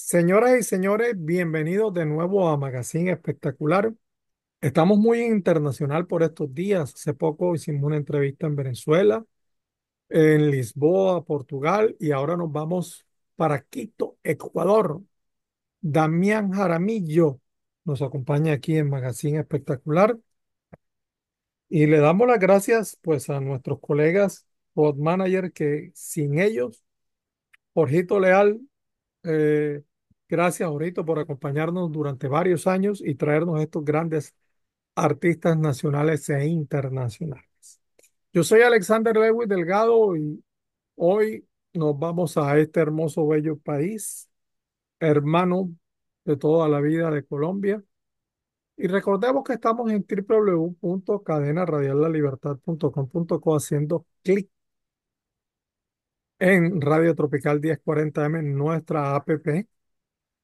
Señoras y señores, bienvenidos de nuevo a Magazine Espectacular. Estamos muy internacional por estos días. Hace poco hicimos una entrevista en Venezuela, en Lisboa, Portugal, y ahora nos vamos para Quito, Ecuador. Damián Jaramillo nos acompaña aquí en Magazine Espectacular. Y le damos las gracias pues a nuestros colegas pod manager que sin ellos, Jorgito Leal, eh, gracias, ahorita por acompañarnos durante varios años y traernos estos grandes artistas nacionales e internacionales. Yo soy Alexander Lewis Delgado y hoy nos vamos a este hermoso, bello país, hermano de toda la vida de Colombia. Y recordemos que estamos en www.cadenaradiallalibertad.com.co haciendo clic en Radio Tropical 1040M, nuestra APP,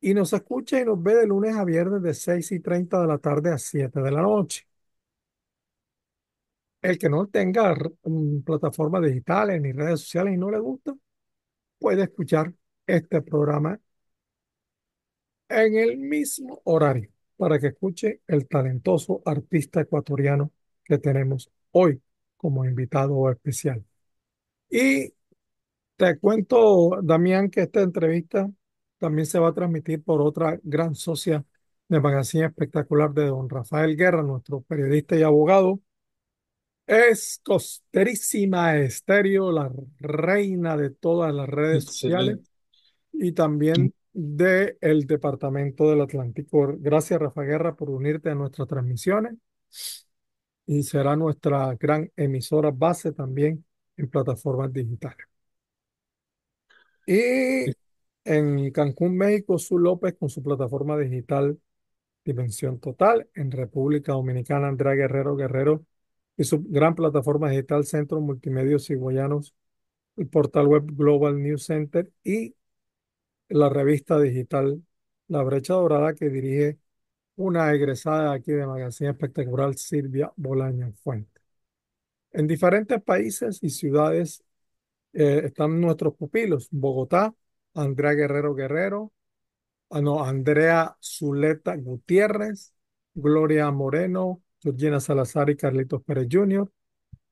y nos escucha y nos ve de lunes a viernes de 6 y 30 de la tarde a 7 de la noche. El que no tenga mm, plataformas digitales ni redes sociales y no le gusta, puede escuchar este programa en el mismo horario para que escuche el talentoso artista ecuatoriano que tenemos hoy como invitado especial. Y te cuento, Damián, que esta entrevista también se va a transmitir por otra gran socia de Magazine Espectacular de don Rafael Guerra, nuestro periodista y abogado. Es costerísima estéreo, la reina de todas las redes sociales y también mm. del el Departamento del Atlántico. Gracias, Rafa Guerra, por unirte a nuestras transmisiones y será nuestra gran emisora base también en plataformas digitales. Y en Cancún, México, Su López con su plataforma digital Dimensión Total. En República Dominicana, Andrea Guerrero Guerrero y su gran plataforma digital Centro Multimedios Ciguayanos, el portal web Global News Center y la revista digital La Brecha Dorada que dirige una egresada aquí de Magazine Espectacular, Silvia Bolaño Fuente. En diferentes países y ciudades eh, están nuestros pupilos, Bogotá, Andrea Guerrero Guerrero, ah, Andrea Zuleta Gutiérrez, Gloria Moreno, Georgina Salazar y Carlitos Pérez Jr.,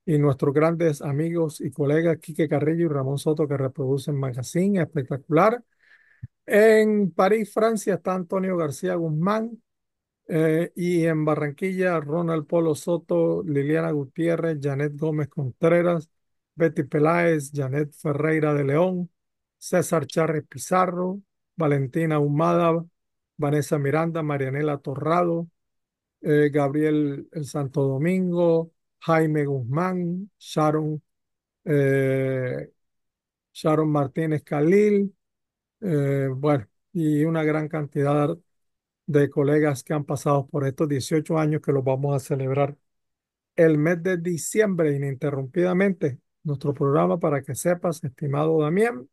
y nuestros grandes amigos y colegas Quique Carrillo y Ramón Soto que reproducen Magazine Espectacular. En París, Francia, está Antonio García Guzmán, eh, y en Barranquilla, Ronald Polo Soto, Liliana Gutiérrez, Janet Gómez Contreras, Betty Peláez, Janet Ferreira de León, César Charres Pizarro, Valentina Humada, Vanessa Miranda, Marianela Torrado, eh, Gabriel El Santo Domingo, Jaime Guzmán, Sharon, eh, Sharon Martínez Calil, eh, bueno, y una gran cantidad de colegas que han pasado por estos 18 años que los vamos a celebrar el mes de diciembre ininterrumpidamente nuestro programa para que sepas, estimado Damián,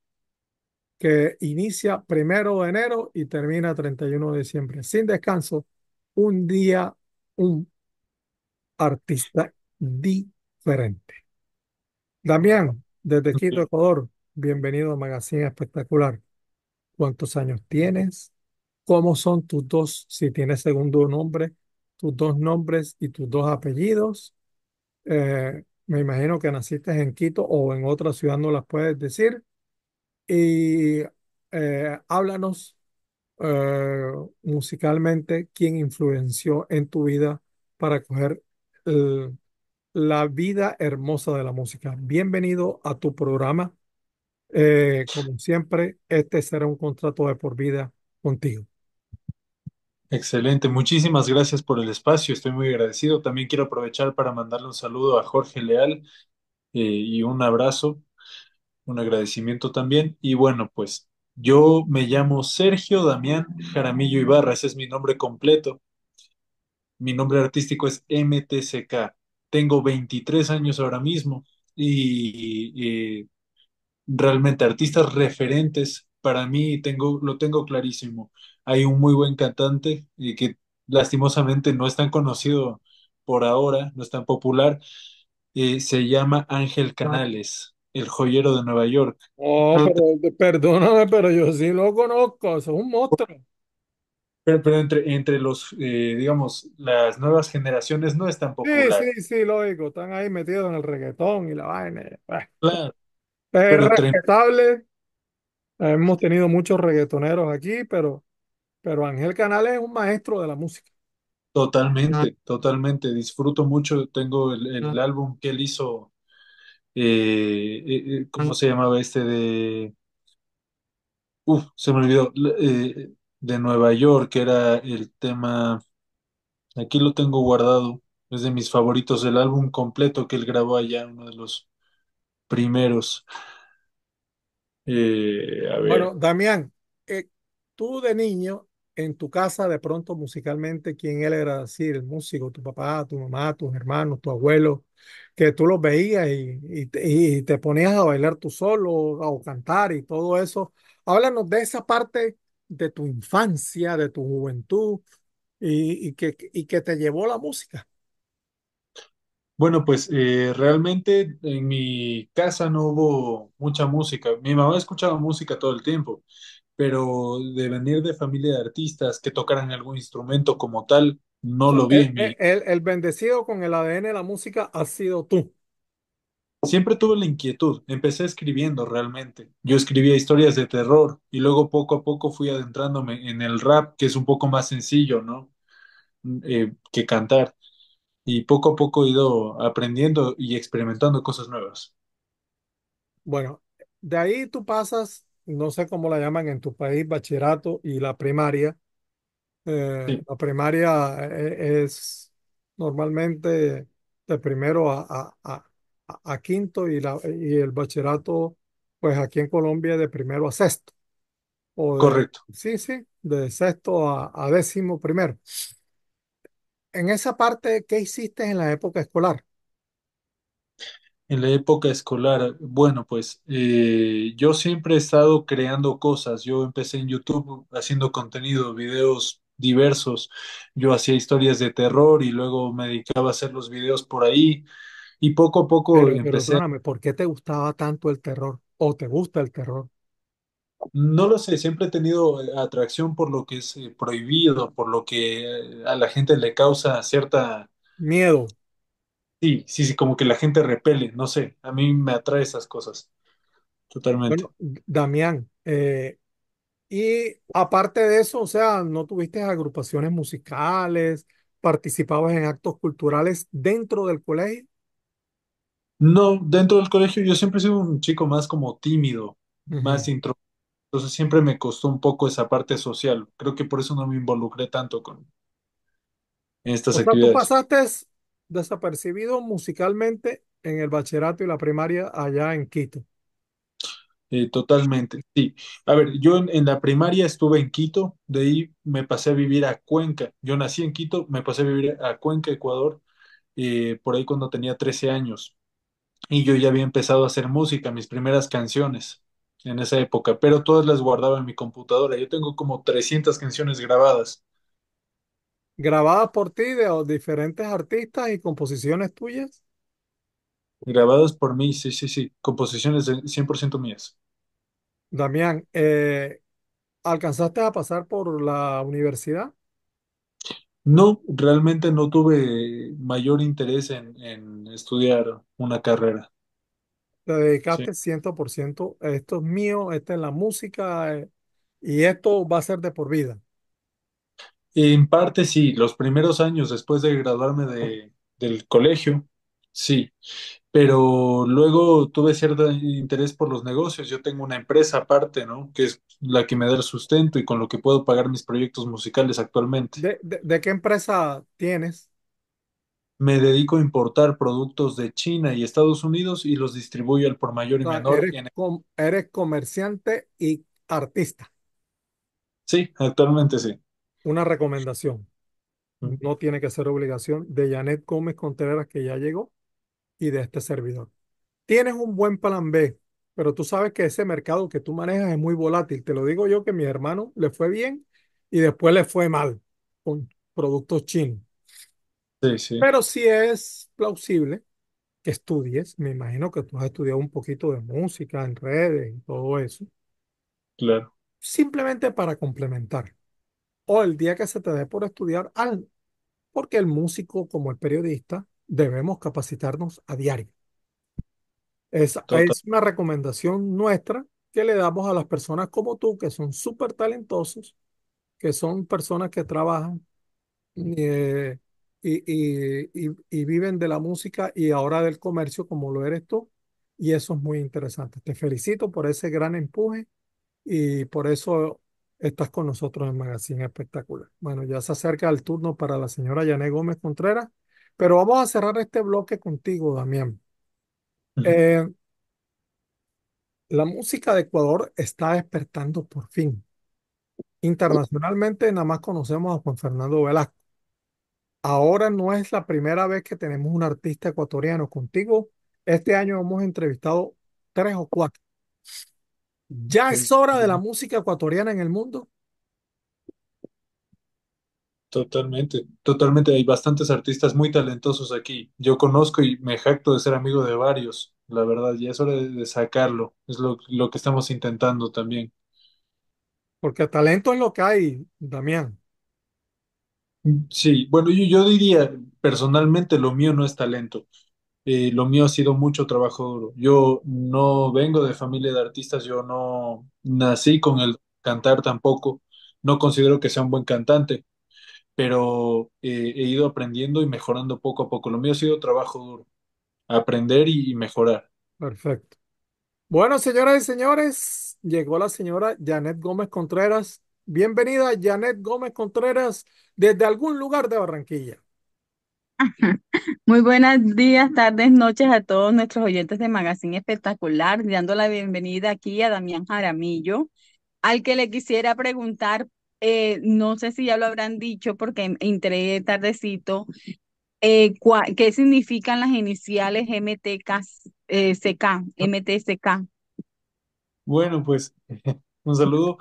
que inicia primero de enero y termina 31 de diciembre, sin descanso, un día, un artista diferente. Damián, desde Quito, Ecuador, bienvenido a Magazine Espectacular. ¿Cuántos años tienes? ¿Cómo son tus dos, si tienes segundo nombre, tus dos nombres y tus dos apellidos? Eh, me imagino que naciste en Quito o en otra ciudad, no las puedes decir. Y eh, háblanos eh, musicalmente quién influenció en tu vida para coger la vida hermosa de la música. Bienvenido a tu programa. Eh, como siempre, este será un contrato de por vida contigo. Excelente, muchísimas gracias por el espacio, estoy muy agradecido. También quiero aprovechar para mandarle un saludo a Jorge Leal eh, y un abrazo, un agradecimiento también. Y bueno, pues yo me llamo Sergio Damián Jaramillo Ibarra, ese es mi nombre completo. Mi nombre artístico es MTCK. Tengo 23 años ahora mismo y, realmente artistas referentes para mí tengo, lo tengo clarísimo hay un muy buen cantante y que lastimosamente no es tan conocido por ahora, no es tan popular. Eh, se llama Ángel ah. Canales, el joyero de Nueva York. Oh, pero, perdóname, pero yo sí lo conozco, es un monstruo. Pero, entre, entre los, eh, digamos, las nuevas generaciones no es tan popular. Sí, sí, sí, lógico, están ahí metidos en el reggaetón y la vaina. Claro. respetable. Hemos tenido muchos reggaetoneros aquí, pero pero Ángel Canales es un maestro de la música. Totalmente, totalmente. Disfruto mucho. Tengo el, álbum que él hizo, eh, eh, eh, ¿cómo se llamaba este de... Uf, se me olvidó, de Nueva York, que era el tema... Aquí lo tengo guardado. Es de mis favoritos, el álbum completo que él grabó allá, uno de los primeros. Bueno, Damián, tú de niño en tu casa de pronto musicalmente quién él era decir el músico, tu papá, tu mamá, tus hermanos, tu abuelo, que tú los veías y, y, te ponías a bailar tú solo o cantar y todo eso. Háblanos de esa parte de tu infancia, de tu juventud y, y que, te llevó la música. Bueno, pues eh, realmente en mi casa no hubo mucha música. Mi mamá escuchaba música todo el tiempo pero de venir de familia de artistas que tocaran algún instrumento como tal, no lo vi. Eh, eh, el, el, bendecido con el ADN de la música ha sido tú. Siempre tuve la inquietud, empecé escribiendo realmente. Yo escribía historias de terror y luego poco a poco fui adentrándome en el rap, que es un poco más sencillo, ¿no? Mm, eh, que cantar. Y poco a poco he ido aprendiendo y experimentando cosas nuevas. Bueno, de ahí tú pasas no sé cómo la llaman en tu país, bachillerato y la primaria. Eh, la primaria eh, es normalmente de primero a, a, quinto y, la, y el bachillerato, pues aquí en Colombia de primero a sexto. Correcto. Sí, sí, de sexto a, décimo primero. En esa parte, ¿qué hiciste en la época escolar? en la época escolar, bueno, pues eh, yo siempre he estado creando cosas. Yo empecé en YouTube haciendo contenido, videos diversos. Yo hacía historias de terror y luego me dedicaba a hacer los videos por ahí. Y poco a poco empecé. Pero ¿por qué te gustaba tanto el terror? ¿O te gusta el terror? No lo sé, siempre he tenido eh, atracción por lo que es eh, prohibido, por lo que a la gente le causa cierta Miedo. Sí, sí, sí, como que la gente repele, no sé, a mí me atrae esas cosas, totalmente. Damián, eh, y aparte de eso, o sea, ¿no tuviste agrupaciones musicales? ¿Participabas en actos culturales dentro del colegio? No, dentro del colegio yo siempre he sido un chico más como tímido, más introvertido, entonces siempre me costó un poco esa parte social, creo que por eso no me involucré tanto con en estas actividades. pasaste desapercibido musicalmente en el bachillerato y la primaria allá en Quito. Eh, totalmente, sí. A ver, yo en, la primaria estuve en Quito, de ahí me pasé a vivir a Cuenca. Yo nací en Quito, me pasé a vivir a Cuenca, Ecuador, eh, por ahí cuando tenía 13 años. Y yo ya había empezado a hacer música, mis primeras canciones en esa época, pero todas las guardaba en mi computadora. Yo tengo como 300 canciones grabadas grabadas por ti de diferentes artistas y composiciones tuyas. Grabadas por mí, sí, sí, sí. Composiciones 100% mías. Damián, eh, ¿alcanzaste a pasar por la universidad? No, realmente no tuve mayor interés en, estudiar una carrera. Te dedicaste 100%, esto es mío, esta es la música eh, y esto va a ser de por vida. En parte sí, los primeros años después de graduarme de, del colegio, sí, pero luego tuve cierto interés por los negocios. Yo tengo una empresa aparte, ¿no? Que es la que me da el sustento y con lo que puedo pagar mis proyectos musicales actualmente. ¿De, qué empresa tienes? Me dedico a importar productos de China y Estados Unidos y los distribuyo al por mayor y menor. eres comerciante y artista. Sí, actualmente sí una recomendación. No tiene que ser obligación de Janet Gómez Contreras, que ya llegó, y de este servidor. Tienes un buen plan B, pero tú sabes que ese mercado que tú manejas es muy volátil. Te lo digo yo que a mi hermano le fue bien y después le fue mal con productos chinos. Sí, sí. Pero si sí es plausible que estudies, me imagino que tú has estudiado un poquito de música en redes y todo eso. Claro. Simplemente para complementar o el día que se te dé por estudiar algo, porque el músico como el periodista debemos capacitarnos a diario. es una recomendación nuestra que le damos a las personas como tú, que son súper talentosos, que son personas que trabajan eh, y, y, y, y, viven de la música y ahora del comercio como lo eres tú. Y eso es muy interesante. Te felicito por ese gran empuje y por eso Estás con nosotros en Magazine Espectacular. Bueno, ya se acerca el turno para la señora Yané Gómez Contreras, pero vamos a cerrar este bloque contigo, Damián. Eh, la música de Ecuador está despertando por fin. Internacionalmente nada más conocemos a Juan Fernando Velasco. Ahora no es la primera vez que tenemos un artista ecuatoriano contigo. Este año hemos entrevistado tres o cuatro. ¿Ya es hora de la música ecuatoriana en el mundo? Totalmente, totalmente. Hay bastantes artistas muy talentosos aquí. Yo conozco y me jacto de ser amigo de varios, la verdad. Ya es hora de, sacarlo. Es lo, lo que estamos intentando también. Porque talento es lo que hay, Damián. Sí, bueno, yo, yo diría personalmente lo mío no es talento. Eh, lo mío ha sido mucho trabajo duro. Yo no vengo de familia de artistas, yo no nací con el cantar tampoco, no considero que sea un buen cantante, pero eh, he ido aprendiendo y mejorando poco a poco. Lo mío ha sido trabajo duro, aprender y, y mejorar. Perfecto. Bueno, señoras y señores, llegó la señora Janet Gómez Contreras. Bienvenida, Janet Gómez Contreras, desde algún lugar de Barranquilla. Muy buenos días, tardes, noches a todos nuestros oyentes de Magazine Espectacular, dando la bienvenida aquí a Damián Jaramillo, al que le quisiera preguntar, eh, no sé si ya lo habrán dicho porque entré tardecito, eh, ¿qué significan las iniciales MTK, MTCK? Eh, ah. Bueno, pues un saludo.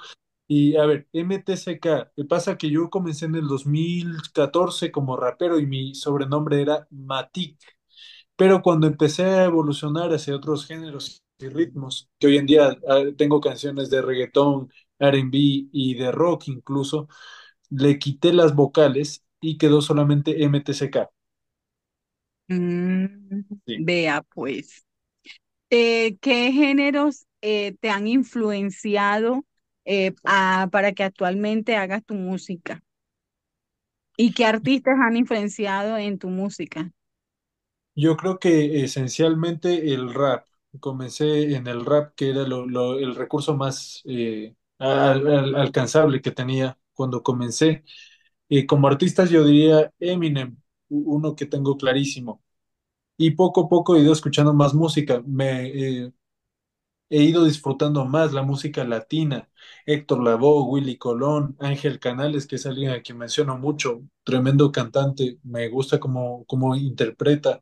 Y a ver, MTCK, pasa que yo comencé en el 2014 como rapero y mi sobrenombre era Matic, pero cuando empecé a evolucionar hacia otros géneros y ritmos, que hoy en día ah, tengo canciones de reggaetón, R&B y de rock incluso, le quité las vocales y quedó solamente MTCK. Mm, vea pues, eh, ¿qué géneros eh, te han influenciado? Eh, a, para que actualmente hagas tu música? ¿Y qué artistas han influenciado en tu música? Yo creo que esencialmente el rap. Comencé en el rap, que era lo, el recurso más eh, alcanzable que tenía cuando comencé. Eh, como artistas yo diría Eminem, uno que tengo clarísimo. Y poco a poco he ido escuchando más música. Me, eh, he ido disfrutando más la música latina. Héctor Lavoe, Willy Colón, Ángel Canales, que es alguien a quien menciono mucho, tremendo cantante, me gusta cómo, cómo interpreta.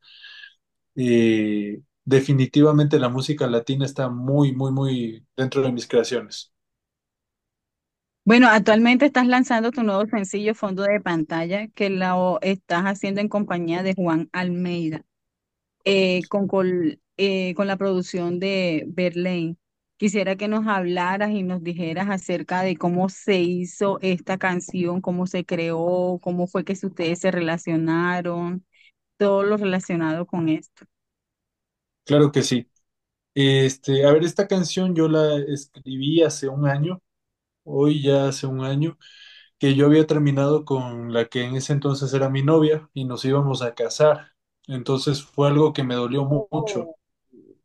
Eh, definitivamente la música latina está muy, muy, muy dentro de mis creaciones. Bueno, actualmente estás lanzando tu nuevo sencillo Fondo de Pantalla, que lo estás haciendo en compañía de Juan Almeida. Eh, con, eh, con la producción de Berlín. Quisiera que nos hablaras y nos dijeras acerca de cómo se hizo esta canción, cómo se creó, cómo fue que ustedes se relacionaron, todo lo relacionado con esto. Claro que sí. Este, a ver, esta canción yo la escribí hace un año, hoy ya hace un año, que yo había terminado con la que en ese entonces era mi novia y nos íbamos a casar. Entonces fue algo que me dolió mucho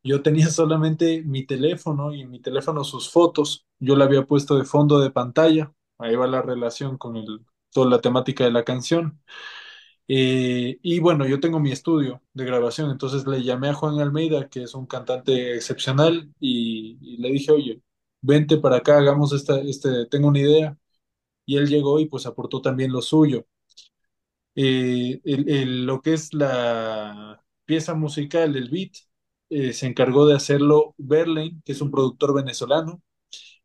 yo tenía solamente mi teléfono y mi teléfono sus fotos. Yo la había puesto de fondo de pantalla. Ahí va la relación con toda la temática de la canción. Eh, y bueno, yo tengo mi estudio de grabación, entonces le llamé a Juan Almeida, que es un cantante excepcional, y, le dije, oye, vente para acá, hagamos esta, este, tengo una idea. Y él llegó y pues aportó también lo suyo. Eh, lo que es la pieza musical, el beat, eh, se encargó de hacerlo Berlin, que es un productor venezolano.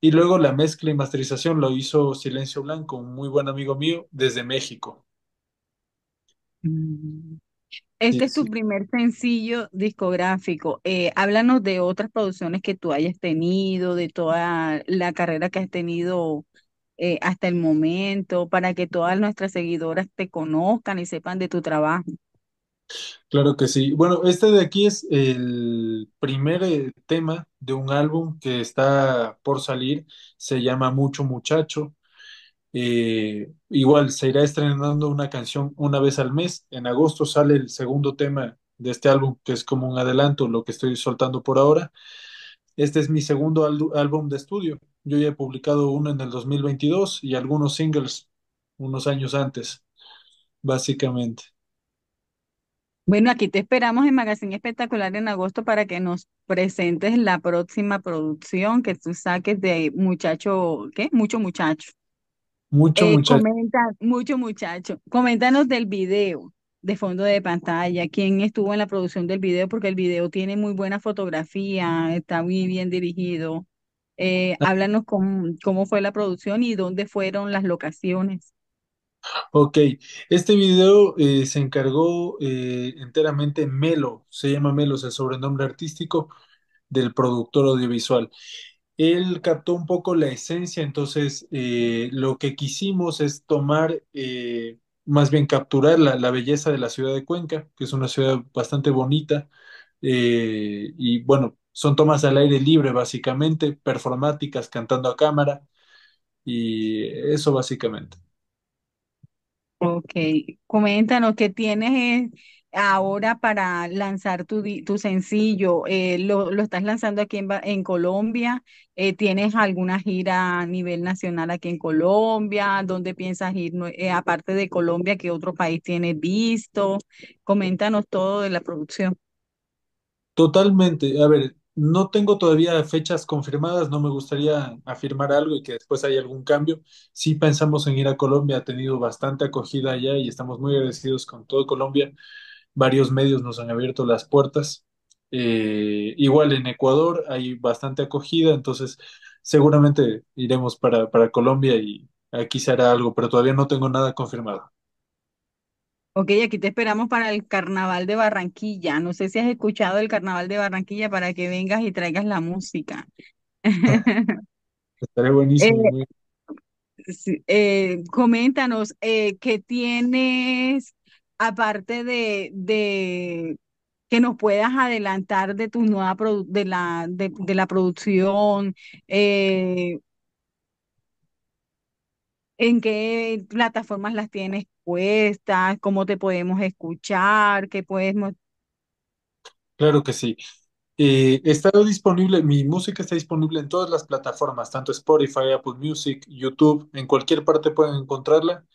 Y luego la mezcla y masterización lo hizo Silencio Blanco, un muy buen amigo mío desde México. Mm. Este es tu primer sencillo discográfico. Eh, háblanos de otras producciones que tú hayas tenido, de toda la carrera que has tenido eh, hasta el momento, para que todas nuestras seguidoras te conozcan y sepan de tu trabajo. Claro que sí. Bueno, este de aquí es el primer eh, tema de un álbum que está por salir. Se llama Mucho Muchacho. Eh, igual se irá estrenando una canción una vez al mes. En agosto sale el segundo tema de este álbum, que es como un adelanto, lo que estoy soltando por ahora. Este es mi segundo álbum de estudio. Yo ya he publicado uno en el 2022 y algunos singles unos años antes, básicamente. Bueno, aquí te esperamos en Magazine Espectacular en agosto para que nos presentes la próxima producción que tú saques de Muchacho, ¿qué? Mucho Muchacho. Mucho eh, Muchacho. Comenta, mucho Muchacho. Coméntanos del video de fondo de pantalla, quién estuvo en la producción del video, porque el video tiene muy buena fotografía, está muy bien dirigido. Eh, ah. háblanos cómo fue la producción y dónde fueron las locaciones. Ok, este video eh, se encargó eh, enteramente Melo, se llama Melo, es el sobrenombre artístico del productor audiovisual. Él captó un poco la esencia, entonces eh, lo que quisimos es tomar, más bien capturar la, belleza de la ciudad de Cuenca, que es una ciudad bastante bonita, y bueno, son tomas al aire libre básicamente, performáticas, cantando a cámara, y eso básicamente. Ok, coméntanos qué tienes eh, ahora para lanzar tu, tu sencillo. Eh, lo, estás lanzando aquí en, Colombia? Eh, ¿tienes alguna gira a nivel nacional aquí en Colombia? ¿Dónde piensas ir? aparte de Colombia, ¿qué otro país tienes visto? Coméntanos todo de la producción. Totalmente. A ver, no tengo todavía fechas confirmadas, no me gustaría afirmar algo y que después haya algún cambio. Sí pensamos en ir a Colombia, ha tenido bastante acogida allá y estamos muy agradecidos con todo Colombia. Varios medios nos han abierto las puertas. Eh, igual en Ecuador hay bastante acogida, entonces seguramente iremos para, para Colombia y aquí se hará algo, pero todavía no tengo nada confirmado. Ok, aquí te esperamos para el Carnaval de Barranquilla. No sé si has escuchado el Carnaval de Barranquilla para que vengas y traigas la música. Estaré buenísimo. Eh, eh, coméntanos, eh, ¿qué tienes aparte de, de que nos puedas adelantar de tu nueva de la, de, de la producción? en qué plataformas las tienes puestas, cómo te podemos escuchar, qué podemos Claro que sí. Eh, está disponible, mi música está disponible en todas las plataformas, tanto Spotify, Apple Music, YouTube, en cualquier parte pueden encontrarla.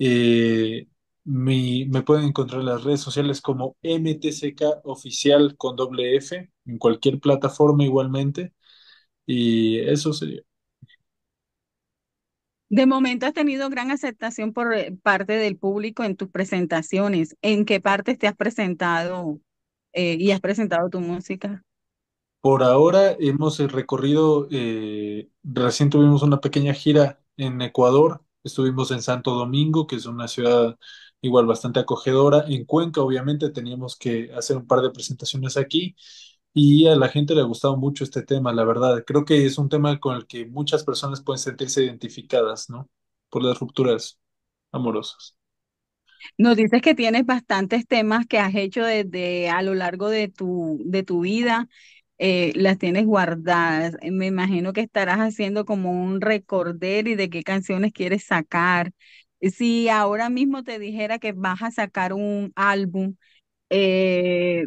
Eh, mi, me pueden encontrar en las redes sociales como MTCK Oficial con doble F, en cualquier plataforma igualmente. Y eso sería. De momento has tenido gran aceptación por eh, parte del público en tus presentaciones. ¿En qué partes te has presentado eh, y has presentado tu música? Por ahora hemos eh, recorrido, recién tuvimos una pequeña gira en Ecuador, estuvimos en Santo Domingo, que es una ciudad igual bastante acogedora, en Cuenca obviamente teníamos que hacer un par de presentaciones aquí y a la gente le ha gustado mucho este tema, la verdad. Creo que es un tema con el que muchas personas pueden sentirse identificadas, ¿no? Por las rupturas amorosas. Nos dices que tienes bastantes temas que has hecho desde a lo largo de tu, de tu vida, eh, las tienes guardadas. Me imagino que estarás haciendo como un recorder y de qué canciones quieres sacar. Si ahora mismo te dijera que vas a sacar un álbum, eh,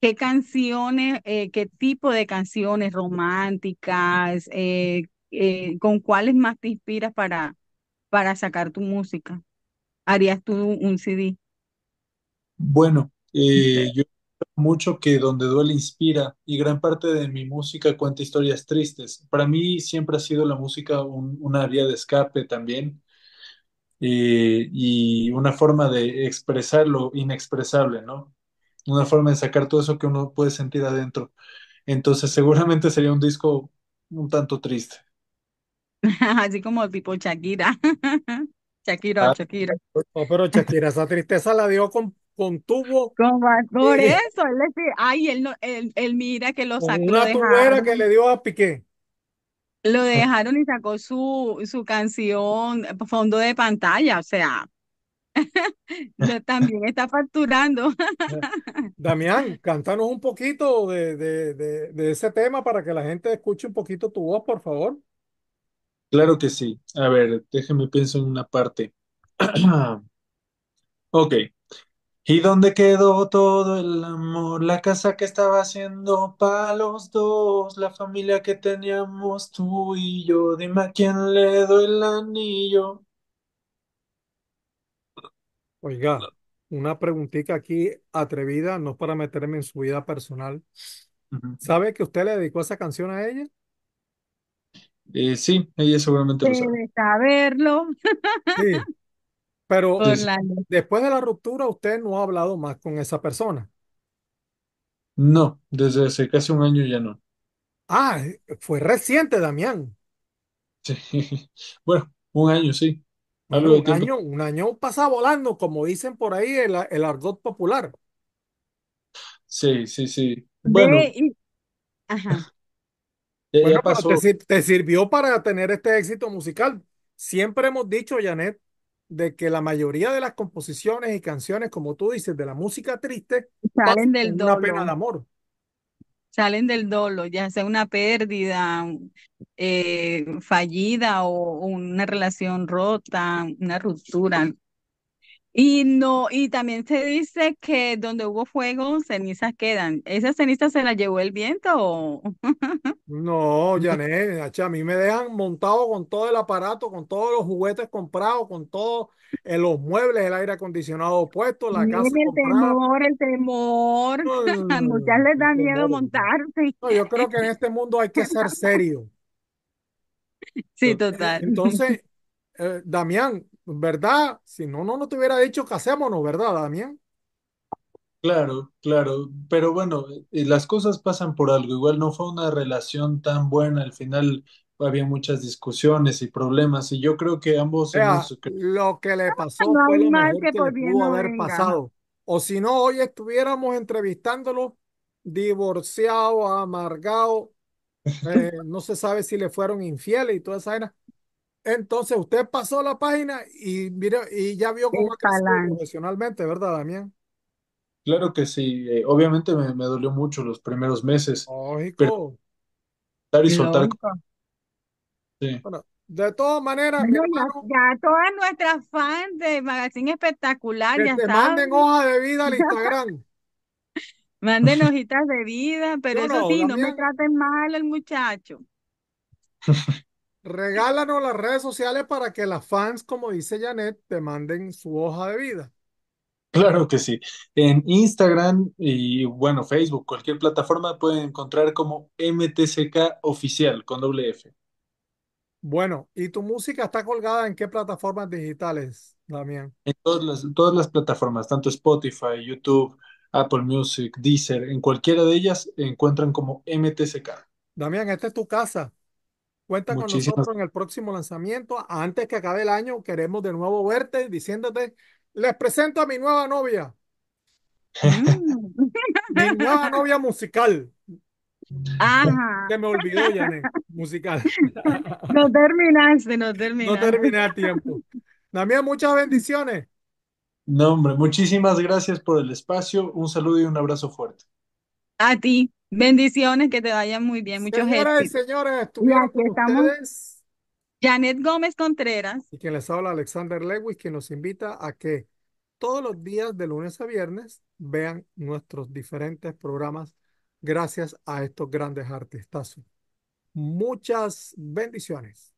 qué canciones, eh, qué tipo de canciones románticas, eh, eh, con cuáles más te inspiras para, para sacar tu música? ¿Harías tú un CD? Bueno, yo creo mucho que donde duele inspira y gran parte de mi música cuenta historias tristes. Para mí siempre ha sido la música un, una vía de escape también. y una forma de expresar lo inexpresable, ¿no? una forma de sacar todo eso que uno puede sentir adentro. Entonces seguramente sería un disco un tanto triste. Así como tipo Shakira. Shakira, ah, Shakira. No, pero Shakira, esa tristeza la dio con, con tubo. por eso, él decía, ay, él, no, él, mira que lo sacó. Una tubera que le dio a Piqué. Lo dejaron y sacó su, su canción fondo de pantalla, o sea, yo también está facturando. Damián, cántanos un poquito de, de, ese tema para que la gente escuche un poquito tu voz, por favor. Claro que sí. A ver, déjeme pienso en una parte. ok. ¿Y dónde quedó todo el amor? La casa que estaba haciendo para los dos, la familia que teníamos tú y yo. Dime a quién le doy el anillo. Oiga, una preguntita aquí atrevida, no para meterme en su vida personal. ¿Sabe que usted le dedicó esa canción a ella? Eh, sí, ella seguramente lo sabe. Debe saberlo. Sí. Pero después de la ruptura, usted no ha hablado más con esa persona. No, desde hace casi un año ya no. Ah, fue reciente, Damián. Sí. Bueno, un año, sí un, año, pasa volando, como dicen por ahí el, el argot popular. Sí, sí, sí. Bueno. te, sirvió para tener este éxito musical. Siempre hemos dicho, Janet, de que la mayoría de las composiciones y canciones, como tú dices, de la música triste, salen del una pena de amor salen del dolo, ya sea una pérdida eh, fallida o una relación rota, una ruptura, y no, y también se dice que donde hubo fuego, cenizas quedan. ¿Esas cenizas se la llevó el viento? O... no, Janet, a mí me dejan montado con todo el aparato, con todos los juguetes comprados, con todos eh, los muebles, el aire acondicionado puesto, la casa El temor, el temor. a muchas les da miedo montarse. yo creo que en este mundo hay que ser serio. Sí, total. Entonces, eh, Damián, ¿verdad? Si no, no, no te hubiera dicho casémonos, ¿verdad, Damián? Claro, claro, pero bueno, eh, las cosas pasan por algo. Igual no fue una relación tan buena. Al final había muchas discusiones y problemas, y yo creo que ambos Lo que le pasó fue lo mejor que, pudo haber pasado. O si no, hoy estuviéramos entrevistándolo, divorciado, amargado, eh, no se sabe si le fueron infieles y toda esa era. Entonces usted pasó la página y y ya vio cómo ha profesionalmente, ¿verdad, Damián? Claro que sí. Eh, obviamente me, dolió mucho los primeros meses. Lógico. Pero y soltar. Sí. Bueno, de todas maneras, ya todas nuestras fans de Magazine Espectacular, ya saben. manden hojas de vida al Instagram. manden hojitas de vida, pero eso sí, no me traten mal el muchacho. regálanos las redes sociales para que las fans, como dice Janet, te manden su hoja de vida. Claro que sí. En Instagram y bueno, Facebook, cualquier plataforma pueden encontrar como MTCK oficial con doble F. Bueno, ¿y tu música está colgada en qué plataformas digitales, Damián? En todas las, todas las plataformas, tanto Spotify, YouTube, Apple Music, Deezer, en cualquiera de ellas encuentran como MTCK. Damián, esta es tu casa. Cuenta con nosotros en el próximo lanzamiento. Antes que acabe el año, queremos de nuevo verte diciéndote, les presento a mi nueva novia. Mm. mi nueva novia musical. Ajá. me olvidó, Janet, musical. No terminaste, no terminaste. No terminé a tiempo. Damián, muchas bendiciones. No, hombre, muchísimas gracias por el espacio. Un saludo y un abrazo fuerte. A ti. Bendiciones, que te vayan muy bien, muchos Señoras y señores, estamos. Janet Gómez Contreras. Y quien les habla, Alexander Lewis, quien nos invita a que todos los días de lunes a viernes vean nuestros diferentes programas gracias a estos grandes artistas Muchas bendiciones.